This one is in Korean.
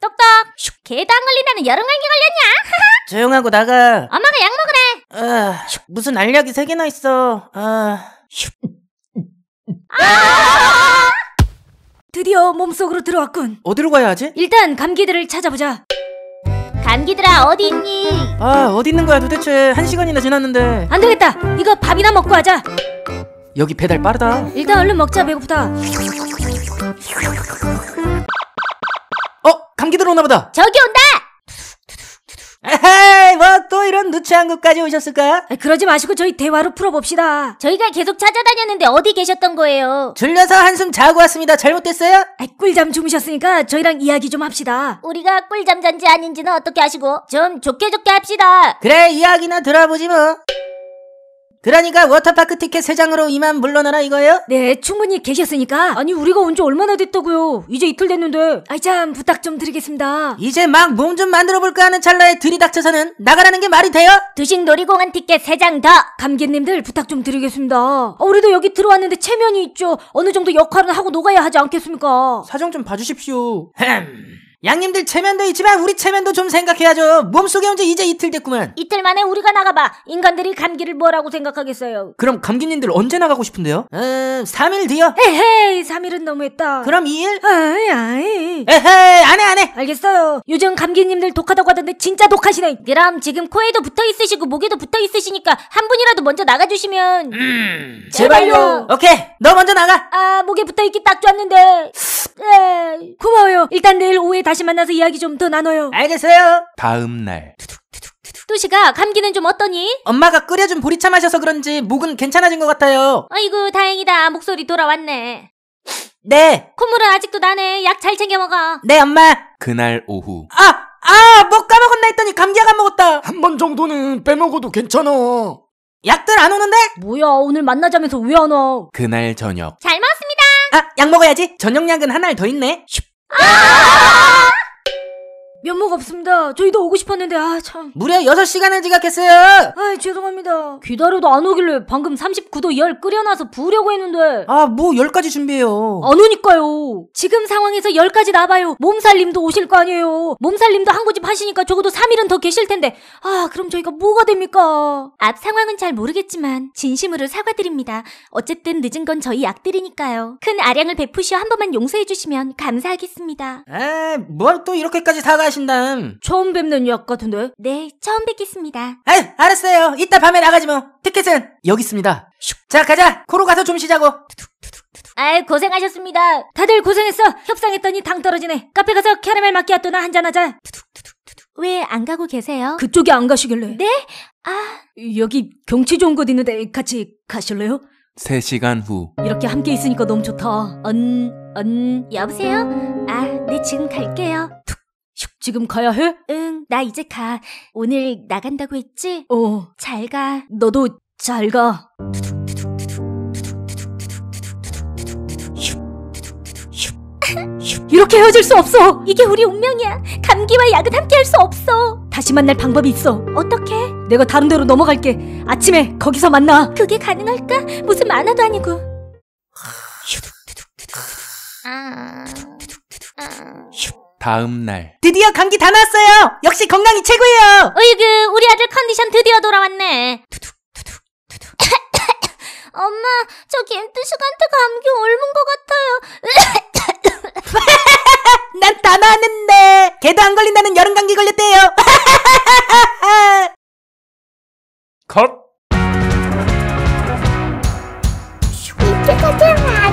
똑똑! 슉! 개도 안 걸린다는 여름 감기 걸렸냐? 조용하고 나가. 엄마가 약 먹으래. 아, 무슨 알약이 세 개나 있어. 아. 아. 드디어 몸속으로 들어왔군. 어디로 가야 하지? 일단 감기들을 찾아보자. 감기들아 어디 있니? 아, 어디 있는 거야 도대체? 한 시간이나 지났는데. 안 되겠다. 이거 밥이나 먹고 하자. 여기 배달 빠르다. 일단 얼른 먹자 배고프다. 감기 들어오나 보다. 저기 온다! 에헤이, 뭐 또 이런 누추한 것까지 오셨을까? 아, 그러지 마시고 저희 대화로 풀어봅시다. 저희가 계속 찾아다녔는데 어디 계셨던 거예요? 줄려서 한숨 자고 왔습니다. 잘못됐어요? 아, 꿀잠 주무셨으니까 저희랑 이야기 좀 합시다. 우리가 꿀잠 잔지 아닌지는 어떻게 아시고 좀 좋게 좋게 합시다. 그래, 이야기나 들어보지 뭐. 그러니까 워터파크 티켓 3장으로 이만 물러나라 이거예요? 네, 충분히 계셨으니까. 아니, 우리가 온 지 얼마나 됐다고요. 이제 이틀 됐는데. 아이 참, 부탁 좀 드리겠습니다. 이제 막 몸 좀 만들어 볼까 하는 찰나에 들이닥쳐서는 나가라는 게 말이 돼요? 두식 놀이공원 티켓 3장 더. 감기님들 부탁 좀 드리겠습니다. 어, 우리도 여기 들어왔는데 체면이 있죠. 어느 정도 역할은 하고 녹아야 하지 않겠습니까? 사정 좀 봐주십시오. 흠. 양님들 체면도 있지만 우리 체면도 좀 생각해야죠. 몸속에 언제 이제 이틀 됐구만. 이틀 만에 우리가 나가봐. 인간들이 감기를 뭐라고 생각하겠어요. 그럼 감기님들 언제 나가고 싶은데요? 음, 3일 뒤요. 에헤이, 3일은 너무했다. 그럼 2일? 아이, 아이. 에헤이, 안 해, 안 해. 알겠어요. 요즘 감기님들 독하다고 하던데 진짜 독하시네. 그럼 지금 코에도 붙어 있으시고 목에도 붙어 있으시니까 한 분이라도 먼저 나가주시면. 음, 제발요. 오케이, 너 먼저 나가. 아, 목에 붙어 있기 딱 좋았는데. 고마요 일단 내일 오후에 다시 만나서 이야기 좀 더 나눠요. 알겠어요. 다음 날. 뚜시가 감기는 좀 어떠니? 엄마가 끓여준 보리차 마셔서 그런지 목은 괜찮아진 것 같아요. 아이고 다행이다. 목소리 돌아왔네. 네. 콧물은 아직도 나네. 약 잘 챙겨 먹어. 네, 엄마. 그날 오후. 아! 아! 뭐 까먹었나 했더니 감기약 안 먹었다. 한 번 정도는 빼먹어도 괜찮아. 약들 안 오는데? 뭐야 오늘 만나자면서 왜 안 와? 그날 저녁. 잘 먹었습니다. 아, 약 먹어야지. 저녁약은 한 알 더 있네. 슉. 啊！번호가 없습니다. 저희도 오고 싶었는데 아 참. 무려 6시간을 지각했어요. 아 죄송합니다. 기다려도 안 오길래 방금 39도 열 끓여놔서 부으려고 했는데 아, 뭐열까지 준비해요. 안 오니까요. 지금 상황에서 열까지 나봐요. 몸살님도 오실 거 아니에요. 몸살님도 한 고집 하시니까 적어도 3일은 더 계실 텐데. 아, 그럼 저희가 뭐가 됩니까? 앞 상황은 잘 모르겠지만 진심으로 사과드립니다. 어쨌든 늦은 건 저희 약들이니까요. 큰 아량을 베푸시어 한 번만 용서해 주시면 감사하겠습니다. 에, 뭘또 이렇게까지 사과하신다. 참. 처음 뵙는 약 같은데? 네, 처음 뵙겠습니다. 아, 알았어요. 이따 밤에 나가지 뭐. 티켓은 여기 있습니다. 슉. 자, 가자. 코로 가서 좀 쉬자고. 두둑, 두둑, 두 아이, 고생하셨습니다. 다들 고생했어. 협상했더니 당 떨어지네. 카페 가서 캐러멜 마키아토나 한잔하자. 왜안 가고 계세요? 그쪽에 안 가시길래. 네? 아, 여기 경치 좋은 곳 있는데 같이 가실래요? 3시간 후 이렇게 함께 있으니까 너무 좋다. 언, 언. 여보세요? 아, 네, 지금 갈게요. 지금 가야 해? 응, 나 이제 가. 오늘 나간다고 했지? 어, 잘 가. 너도 잘 가. 이렇게 헤어질 수 없어. 이게 우리 운명이야. 감기와 약은 함께 할 수 없어. 다시 만날 방법이 있어. 어떻게? 내가 다른 데로 넘어갈게. 아침에 거기서 만나. 그게 가능할까? 무슨 만화도 아니고. 아... 아... 다음 날 드디어 감기 다나았어요 역시 건강이 최고예요. 으이그 우리 아들 컨디션 드디어 돌아왔네. 두둑 두둑 두둑. 엄마 저 김두식한테 감기 옮은 것 같아요. 난 다 나왔는데 걔도 안 걸린다는 여름 감기 걸렸대요. 컷. 이렇게 가